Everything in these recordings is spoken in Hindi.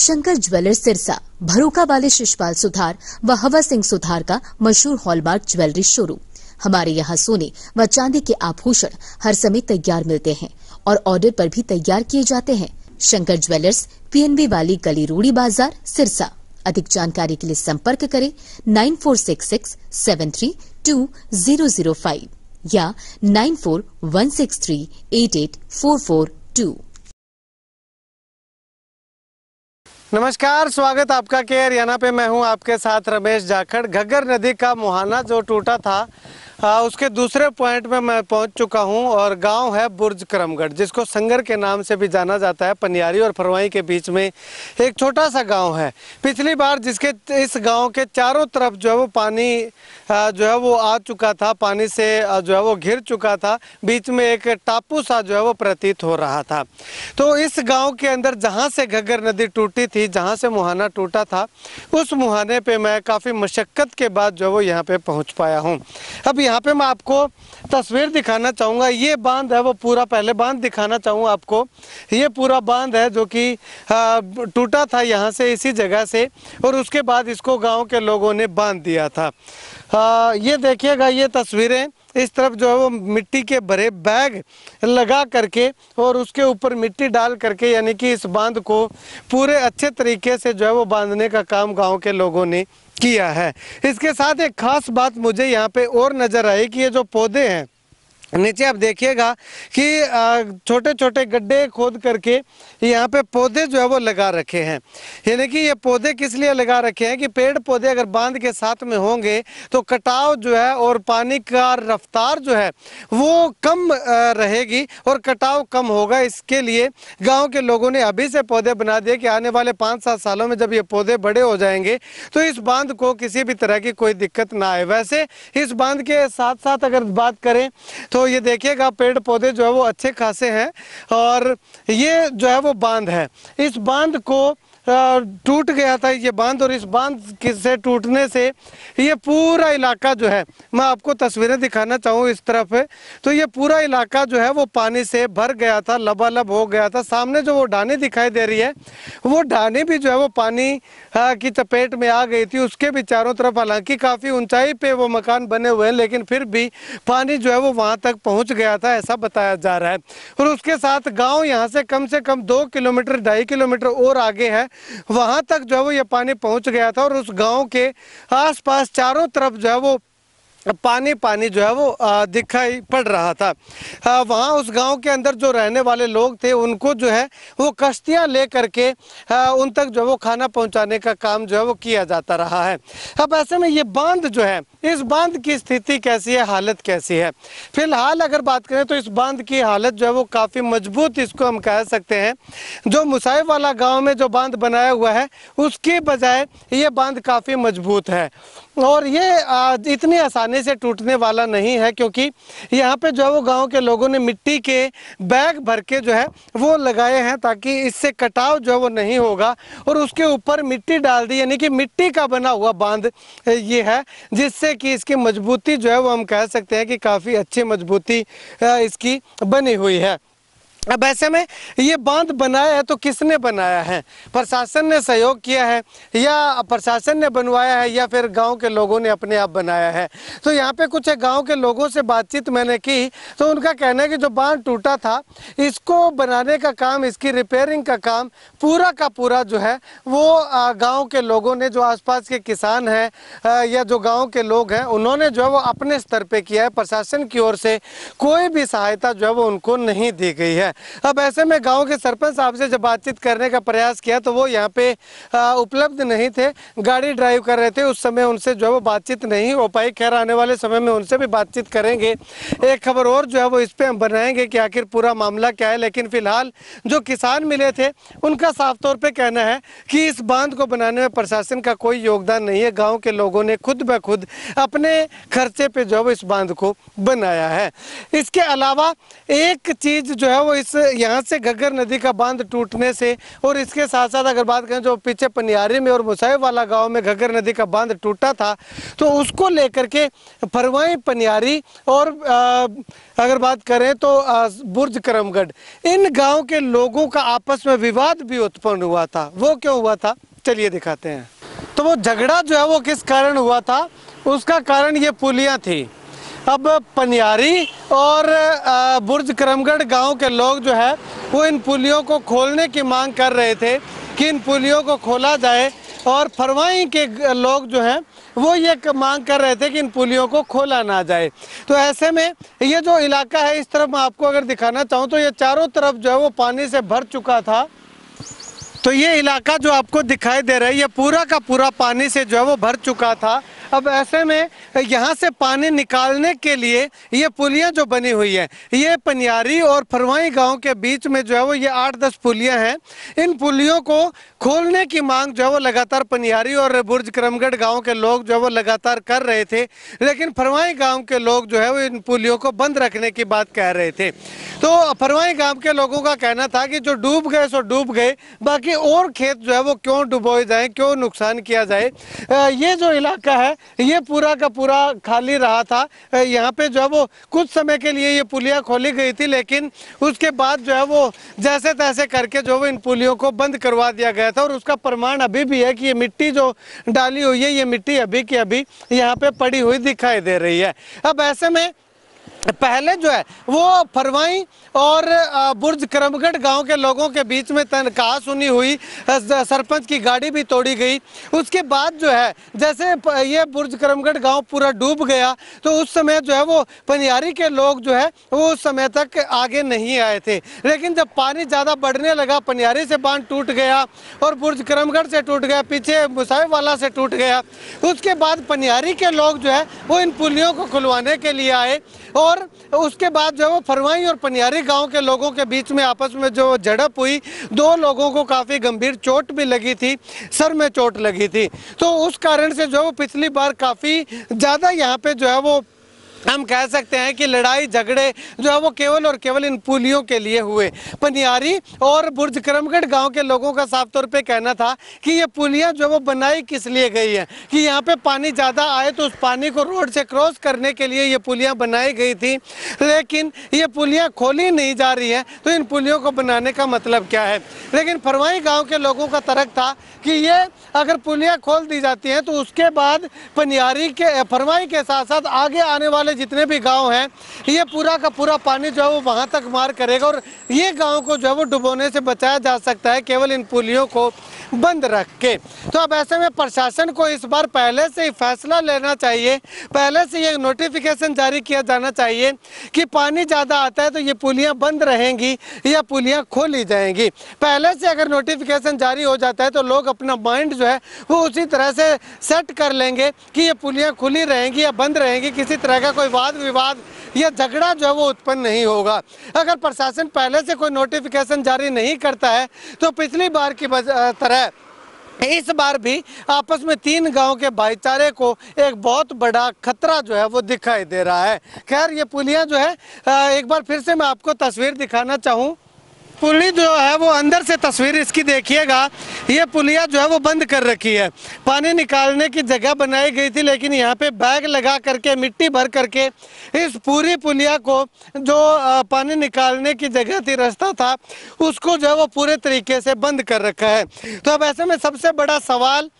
शंकर ज्वेलर सिरसा भरोका वाले शिशपाल सुधार व हवा सिंह सुधार का मशहूर हॉलमार्क ज्वेलरी शोरूम हमारे यहाँ सोने व चांदी के आभूषण हर समय तैयार मिलते हैं और ऑर्डर पर भी तैयार किए जाते हैं शंकर ज्वेलर्स पीएनबी वाली गली रूड़ी बाजार सिरसा अधिक जानकारी के लिए संपर्क करें nine four six six seven three two zero zero five या nine four one six three eight eight four four two नमस्कार स्वागत आपका के हरियाणा पे मैं हूँ आपके साथ रमेश जाखड़ घग्गर नदी का मुहाना जो टूटा था आ, हाँ, उसके दूसरे पॉइंट में मैं पहुंच चुका हूं और गांव है बुर्ज करमगढ़ जिसको संगर के नाम से भी जाना जाता है पनियारी और फरवाई के बीच में एक छोटा सा गांव है पिछली बार जिसके इस गांव के चारों तरफ जो है वो पानी जो है वो आ चुका था पानी से जो है वो घिर चुका था बीच में एक टापू सा जो है वो प्रतीत हो रहा था तो इस गाँव के अंदर जहाँ से घग्गर नदी टूटी थी जहाँ से मुहाना टूटा था उस मुहाने पर मैं काफ़ी मशक्क़त के बाद जो है वो यहाँ पर पहुँच पाया हूँ अब यहाँ पे मैं आपको तस्वीर दिखाना चाहूँगा ये बांध है वो पूरा पहले बांध दिखाना चाहूँगा आपको ये पूरा बांध है जो कि टूटा था यहाँ से इसी जगह से और उसके बाद इसको गांव के लोगों ने बांध दिया था आ, ये देखिएगा ये तस्वीरें इस तरफ जो है वो मिट्टी के भरे बैग लगा करके और उसके ऊपर मिट्टी डाल करके यानी कि इस बांध को पूरे अच्छे तरीके से जो है वो बांधने का काम गाँव के लोगों ने किया है इसके साथ एक खास बात मुझे यहाँ पे और नजर आई कि ये जो पौधे हैं नीचे आप देखिएगा कि छोटे छोटे गड्ढे खोद करके यहाँ पे पौधे जो है वो लगा रखे हैं यानी कि ये पौधे किस लिए लगा रखे हैं कि पेड़ पौधे अगर बांध के साथ में होंगे तो कटाव जो है और पानी का रफ्तार जो है वो कम रहेगी और कटाव कम होगा इसके लिए गांव के लोगों ने अभी से पौधे बना दिए कि आने वाले पाँच सात सालों में जब ये पौधे बड़े हो जाएंगे तो इस बांध को किसी भी तरह की कोई दिक्कत ना आए वैसे इस बांध के साथ साथ अगर बात करें तो तो ये देखिएगा पेड़ पौधे जो है वो अच्छे खासे हैं और ये जो है वो बांध है इस बांध को टूट गया था ये बांध और इस बांध से टूटने से ये पूरा इलाका जो है मैं आपको तस्वीरें दिखाना चाहूँ इस तरफ तो ये पूरा इलाका जो है वो पानी से भर गया था लबालब हो गया था सामने जो वो ढानी दिखाई दे रही है वो ढाने भी जो है वो पानी की चपेट में आ गई थी उसके भी चारों तरफ हालांकि काफ़ी ऊंचाई पर वो मकान बने हुए हैं लेकिन फिर भी पानी जो है वो वहाँ तक पहुँच गया था ऐसा बताया जा रहा है और उसके साथ गाँव यहाँ से कम से कम दो किलोमीटर ढाई किलोमीटर और आगे है वहाँ तक जो है वो ये पानी पहुँच गया था और उस गांव के आसपास चारों तरफ जो है वो पानी पानी जो है वो दिखाई पड़ रहा था वहाँ उस गांव के अंदर जो रहने वाले लोग थे उनको जो है वो कश्तियाँ ले करके उन तक जो है वो खाना पहुँचाने का काम जो है वो किया जाता रहा है अब ऐसे में ये बांध जो है इस बांध की स्थिति कैसी है हालत कैसी है फिलहाल अगर बात करें तो इस बांध की हालत जो है वो काफ़ी मजबूत इसको हम कह सकते हैं जो मुसाइब वाला गाँव में जो बांध बनाया हुआ है उसके बजाय ये बांध काफ़ी मजबूत है और ये इतनी आसानी आसानी से टूटने वाला नहीं है क्योंकि यहाँ पे जो है वो गांव के लोगों ने मिट्टी के बैग भर के जो है वो लगाए हैं ताकि इससे कटाव जो है वो नहीं होगा और उसके ऊपर मिट्टी डाल दी यानी कि मिट्टी का बना हुआ बांध ये है जिससे कि इसकी मजबूती जो है वो हम कह सकते हैं कि काफ़ी अच्छी मजबूती इसकी बनी हुई है अब ऐसे में ये बांध बनाया है तो किसने बनाया है प्रशासन ने सहयोग किया है या प्रशासन ने बनवाया है या फिर गांव के लोगों ने अपने आप बनाया है तो यहाँ पे कुछ गांव के लोगों से बातचीत मैंने की तो उनका कहना है कि जो बांध टूटा था इसको बनाने का काम इसकी रिपेयरिंग का काम पूरा का पूरा जो है वो गाँव के लोगों ने जो आस के किसान हैं या जो गाँव के लोग हैं उन्होंने जो है वो अपने स्तर पर किया है प्रशासन की ओर से कोई भी सहायता जो है वो उनको नहीं दी गई है है अब ऐसे में गांव के सरपंच साहब से जब बातचीत करने का प्रयास किया तो वो यहाँ पे उपलब्ध नहीं थे गाड़ी ड्राइव कर रहे थे उस समय उनसे जो है वो बातचीत नहीं हो पाई खैर आने वाले समय में उनसे भी बातचीत करेंगे एक खबर और जो है वो इस पर हम बनाएंगे कि आखिर पूरा मामला क्या है लेकिन फिलहाल जो किसान मिले थे उनका साफ तौर पर कहना है कि इस बांध को बनाने में प्रशासन का कोई योगदान नहीं है गाँव के लोगों ने खुद ब खुद अपने खर्चे पे जो है वो इस बांध को बनाया है इसके अलावा एक चीज जो है वो इस यहाँ से घग्गर नदी का बांध टूटने से और इसके साथ साथ अगर बात करें जो पीछे पनियारी में और मुसाइब वाला गांव में घग्गर नदी का बांध टूटा था तो उसको लेकर के फरवाई पनियारी और अगर बात करें तो बुर्ज करमगढ़ इन गांव के लोगों का आपस में विवाद भी उत्पन्न हुआ था वो क्यों हुआ था चलिए दिखाते हैं तो वो झगड़ा जो है वो किस कारण हुआ था उसका कारण ये पुलियाँ थी अब पनियारी और बुर्ज करमगढ़ गांव के लोग जो है वो इन पुलियों को खोलने की मांग कर रहे थे कि इन पुलियों को खोला जाए और फरवाई के लोग जो हैं वो ये मांग कर रहे थे कि इन पुलियों को खोला ना जाए तो ऐसे में ये जो इलाका है इस तरफ मैं आपको अगर दिखाना चाहूँ तो ये चारों तरफ जो है वो पानी से भर चुका था तो ये इलाका जो आपको दिखाई दे रहा है ये पूरा का पूरा पानी से जो है वो भर चुका था अब ऐसे में यहाँ से पानी निकालने के लिए ये पुलियाँ जो बनी हुई हैं ये पनियारी और फरवाई गांव के बीच में जो है वो ये आठ दस पुलियाँ हैं इन पुलियों को खोलने की मांग जो है वो लगातार पनियारी और बुर्ज करमगढ़ गाँव के लोग जो है वो लगातार कर रहे थे लेकिन फरवाई गाँव के लोग जो है वो इन पुलियों को बंद रखने की बात कह रहे थे तो फरवाई गाँव के लोगों का कहना था कि जो डूब गए सो डूब गए बाकी कि और खेत जो है वो क्यों डुबोए जाए क्यों नुकसान किया जाए ये जो इलाका है ये पूरा का पूरा खाली रहा था यहाँ पे जो है वो कुछ समय के लिए ये पुलिया खोली गई थी लेकिन उसके बाद जो है वो जैसे तैसे करके जो है इन पुलियों को बंद करवा दिया गया था और उसका प्रमाण अभी भी है कि ये मिट्टी जो डाली हुई है ये मिट्टी अभी की अभी यहाँ पे पड़ी हुई दिखाई दे रही है अब ऐसे में पहले जो है वो फरवाई और बुर्ज करमगढ़ गांव के लोगों के बीच में तनखा सुनी हुई सरपंच की गाड़ी भी तोड़ी गई उसके बाद जो है जैसे ये बुर्ज करमगढ़ गांव पूरा डूब गया तो उस समय जो है वो पनियारी के लोग जो है वो उस समय तक आगे नहीं आए थे लेकिन जब पानी ज़्यादा बढ़ने लगा पनियारी से बांध टूट गया और बुर्ज करमगढ़ से टूट गया पीछे मुसाहिब वाला से टूट गया उसके बाद पनियारी के लोग जो है वो इन पुलियों को खुलवाने के लिए आए और और उसके बाद जो है वो फरवाई और पनियारी गांव के लोगों के बीच में आपस में जो झड़प हुई दो लोगों को काफ़ी गंभीर चोट भी लगी थी सर में चोट लगी थी तो उस कारण से जो है वो पिछली बार काफ़ी ज़्यादा यहाँ पे जो है वो हम कह सकते हैं कि लड़ाई झगड़े जो है वो केवल और केवल इन पुलियों के लिए हुए पनियारी और बुर्ज करमगढ़ गांव के लोगों का साफ तौर पे कहना था कि ये पुलिया जो है वो बनाई किस लिए गई है कि यहाँ पे पानी ज़्यादा आए तो उस पानी को रोड से क्रॉस करने के लिए ये पुलिया बनाई गई थी लेकिन ये पुलिया खोली नहीं जा रही है तो इन पुलियों को बनाने का मतलब क्या है लेकिन फरवाई गाँव के लोगों का तर्क था कि ये अगर पुलियाँ खोल दी जाती हैं तो उसके बाद पनियारी के फरवाई के साथ साथ आगे आने वाले वाले जितने भी गांव हैं ये पूरा का पूरा पानी जो है वो वहाँ तक मार करेगा और ये गांव को जो है वो डुबोने से बचाया जा सकता है केवल इन पुलियों को बंद रख के तो अब ऐसे में प्रशासन को इस बार पहले से ही फैसला लेना चाहिए पहले से ये नोटिफिकेशन जारी किया जाना चाहिए कि पानी ज़्यादा आता है तो ये पुलियाँ बंद रहेंगी या पुलियाँ खोली जाएंगी पहले से अगर नोटिफिकेशन जारी हो जाता है तो लोग अपना माइंड जो है वो उसी तरह से सेट कर लेंगे कि ये पुलियाँ खुली रहेंगी या बंद रहेंगी किसी तरह का कोई वाद विवाद या झगड़ा जो है वो उत्पन्न नहीं होगा अगर प्रशासन पहले से कोई नोटिफिकेशन जारी नहीं करता है तो पिछली बार की तरह इस बार भी आपस में तीन गांव के भाईचारे को एक बहुत बड़ा खतरा जो है वो दिखाई दे रहा है खैर ये पुलिया जो है एक बार फिर से मैं आपको तस्वीर दिखाना चाहूँ पुली जो है वो अंदर से तस्वीर इसकी देखिएगा ये पुलिया जो है वो बंद कर रखी है पानी निकालने की जगह बनाई गई थी लेकिन यहाँ पे बैग लगा करके मिट्टी भर करके इस पूरी पुलिया को जो पानी निकालने की जगह थी रास्ता था उसको जो है वो पूरे तरीके से बंद कर रखा है तो अब ऐसे में सबसे बड़ा सवाल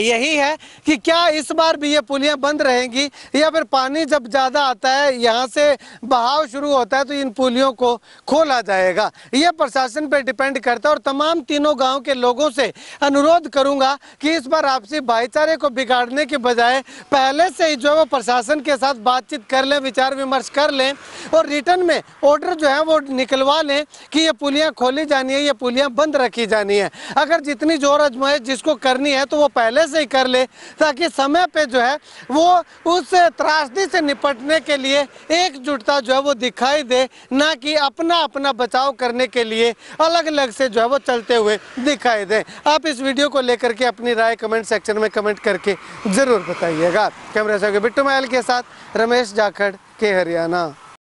यही है कि क्या इस बार भी ये पुलियाँ बंद रहेंगी या फिर पानी जब ज़्यादा आता है यहाँ से बहाव शुरू होता है तो इन पुलियों को खोला जाएगा ये प्रशासन पर डिपेंड करता है और तमाम तीनों गांव के लोगों से अनुरोध करूँगा कि इस बार आपसी भाईचारे को बिगाड़ने के बजाय पहले से ही जो है वो प्रशासन के साथ बातचीत कर लें विचार विमर्श कर लें और रिटर्न में ऑर्डर जो है वो निकलवा लें कि ये पुलियाँ खोली जानी है ये पुलियाँ बंद रखी जानी है अगर जितनी जोर आजमाइश जिसको करनी है तो वो पहले समय से ही कर ले ताकि समय पे जो है वो उस त्रासदी से निपटने के लिए एकजुटता जो है वो दिखाई दे ना कि अपना अपना बचाव करने के लिए अलग अलग से जो है वो चलते हुए दिखाई दे आप इस वीडियो को लेकर के अपनी राय कमेंट सेक्शन में कमेंट करके ज़रूर बताइएगा कैमरा सहयोगी बिट्टू मायल के साथ रमेश जाखड़ के हरियाणा